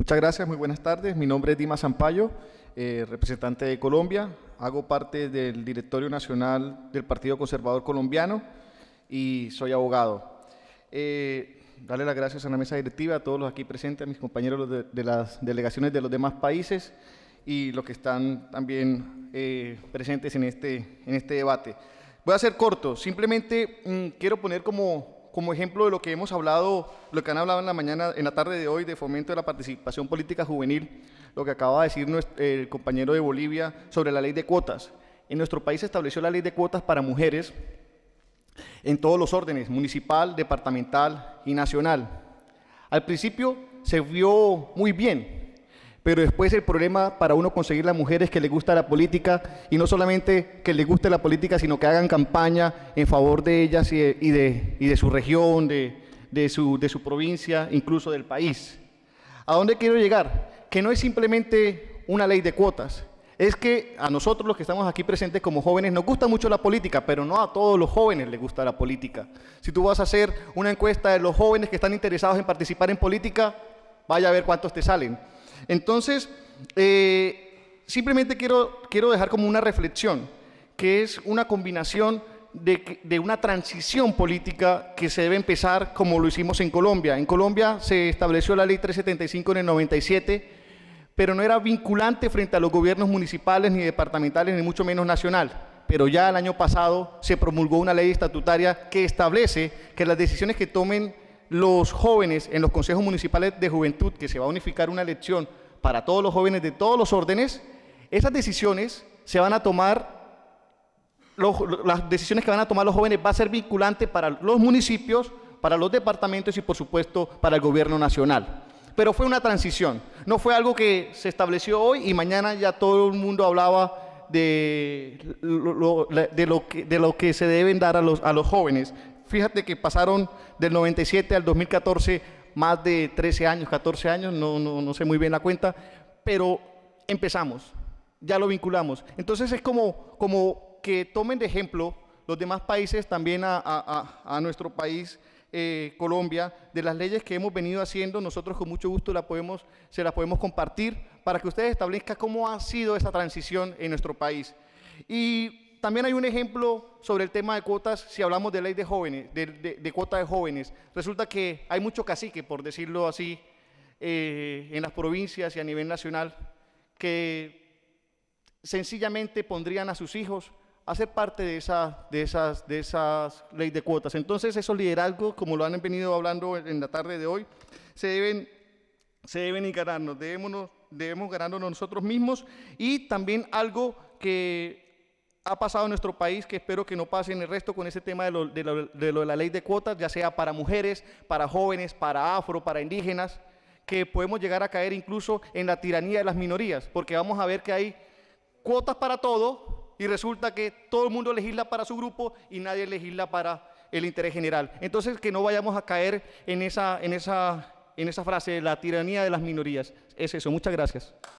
Muchas gracias, muy buenas tardes. Mi nombre es Dima Zampayo, eh, representante de Colombia. Hago parte del Directorio Nacional del Partido Conservador Colombiano y soy abogado. Eh, darle las gracias a la mesa directiva, a todos los aquí presentes, a mis compañeros de, las delegaciones de los demás países y los que están también eh, presentes en este, en este debate. Voy a ser corto, simplemente mm, quiero poner como como ejemplo de lo que hemos hablado, lo que han hablado en la mañana, en la tarde de hoy, de fomento de la participación política juvenil, lo que acaba de decir nuestro, el compañero de Bolivia sobre la ley de cuotas. En nuestro país se estableció la ley de cuotas para mujeres en todos los órdenes, municipal, departamental y nacional. Al principio se vio muy bien, pero después el problema para uno conseguir las mujeres es que le gusta la política y no solamente que le guste la política, sino que hagan campaña en favor de ellas y de, su región, de, su, de su provincia, incluso del país. ¿A dónde quiero llegar? Que no es simplemente una ley de cuotas. Es que a nosotros los que estamos aquí presentes como jóvenes nos gusta mucho la política, pero no a todos los jóvenes les gusta la política. Si tú vas a hacer una encuesta de los jóvenes que están interesados en participar en política, vaya a ver cuántos te salen entonces, eh, simplemente quiero, quiero dejar como una reflexión, que es una combinación de, de, una transición política que se debe empezar como lo hicimos en Colombia. En Colombia se estableció la ley 375 en el 97, pero no era vinculante frente a los gobiernos municipales ni departamentales, ni mucho menos nacional. Pero ya el año pasado se promulgó una ley estatutaria que establece que las decisiones que tomen los jóvenes en los consejos municipales de juventud, que se va a unificar una elección para todos los jóvenes de todos los órdenes, esas decisiones se van a tomar, las decisiones que van a tomar los jóvenes va a ser vinculante para los municipios, para los departamentos y por supuesto para el gobierno nacional. Pero fue una transición, no fue algo que se estableció hoy y mañana ya todo el mundo hablaba de lo, de lo, que, de lo que se deben dar a los, a los jóvenes. Fíjate que pasaron del 97 al 2014 más de 13 años, 14 años, no, no, no sé muy bien la cuenta, pero empezamos, ya lo vinculamos. Entonces es como, como que tomen de ejemplo los demás países, también a, a, a nuestro país, eh, Colombia, de las leyes que hemos venido haciendo, nosotros con mucho gusto la podemos, se las podemos compartir para que ustedes establezcan cómo ha sido esa transición en nuestro país. Y también hay un ejemplo sobre el tema de cuotas, si hablamos de ley de jóvenes, de, cuota de jóvenes. Resulta que hay mucho cacique, por decirlo así, eh, en las provincias y a nivel nacional, que sencillamente pondrían a sus hijos a ser parte de, esa, de esas, de esas ley de cuotas. Entonces, esos liderazgos, como lo han venido hablando en la tarde de hoy, se deben, se deben debemos, debemos ganarnos nosotros mismos y también algo que ha pasado en nuestro país, que espero que no pase en el resto con ese tema de lo, de, la ley de cuotas, ya sea para mujeres, para jóvenes, para afro, para indígenas, que podemos llegar a caer incluso en la tiranía de las minorías, porque vamos a ver que hay cuotas para todo y resulta que todo el mundo legisla para su grupo y nadie legisla para el interés general. Entonces, que no vayamos a caer en esa, en esa, en esa frase, la tiranía de las minorías. Es eso, muchas gracias.